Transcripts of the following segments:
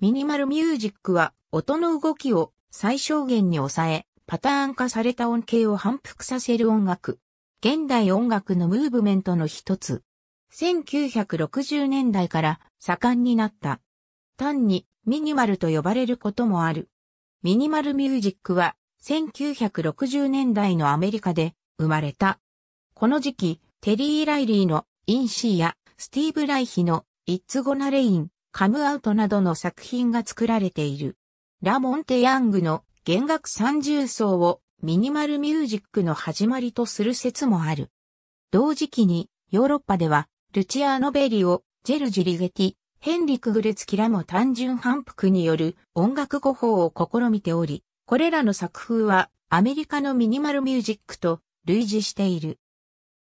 ミニマルミュージックは音の動きを最小限に抑え、パターン化された音形を反復させる音楽。現代音楽のムーブメントの一つ。1960年代から盛んになった。単にミニマルと呼ばれることもある。ミニマルミュージックは1960年代のアメリカで生まれた。この時期、テリー・ライリーのインシーやスティーブ・ライヒのイッツ・ゴナ・レインカムアウトなどの作品が作られている。ラモンテ・ヤングの弦楽三重奏をミニマルミュージックの始まりとする説もある。同時期にヨーロッパではルチアーノ・ベリオ、ジェルジュ・リゲティ、ヘンリク・グレツキらも単純反復による音楽語法を試みており、これらの作風はアメリカのミニマルミュージックと類似している。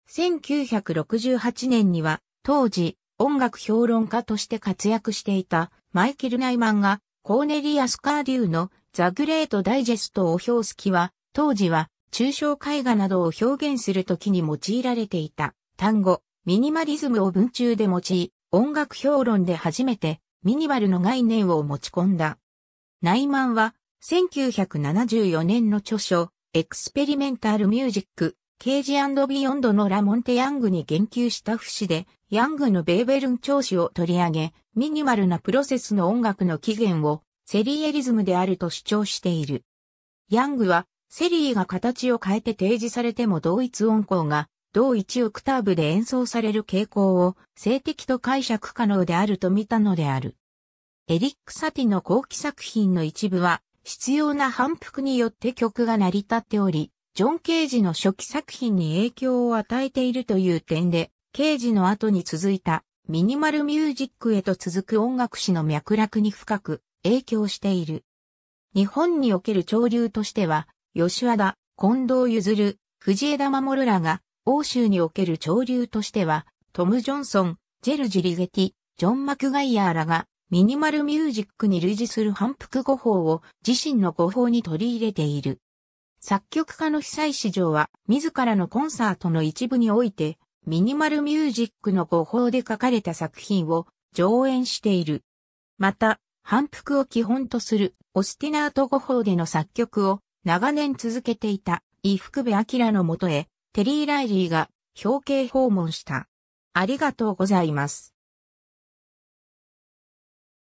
1968年には当時音楽評論家として活躍していたマイケル・ナイマンがコーネリアス・カーデューのザ・グレート・ダイジェストを表す気は当時は抽象絵画などを表現するときに用いられていた単語ミニマリズムを文中で用い音楽評論で初めてミニマルの概念を持ち込んだ。ナイマンは1974年の著書エクスペリメンタルミュージックケージビヨンドのラモンテ・ヤングに言及した節で、ヤングのベーベルン調子を取り上げ、ミニマルなプロセスの音楽の起源をセリエリズムであると主張している。ヤングは、セリーが形を変えて提示されても同一音項が同一オクターブで演奏される傾向を性的と解釈可能であると見たのである。エリック・サティの後期作品の一部は必要な反復によって曲が成り立っており、ジョン・ケージの初期作品に影響を与えているという点で、ケージの後に続いたミニマルミュージックへと続く音楽史の脈絡に深く影響している。日本における潮流としては、吉和田、近藤譲る、藤枝守らが、欧州における潮流としては、トム・ジョンソン、ジェルジ・リゲティ、ジョン・マクガイアーらが、ミニマルミュージックに類似する反復語法を自身の語法に取り入れている。作曲家の久市場は、自らのコンサートの一部において、ミニマルミュージックの語法で書かれた作品を上演している。また、反復を基本とするオスティナート語法での作曲を長年続けていた伊福部明のもとへテリー・ライリーが表敬訪問した。ありがとうございます。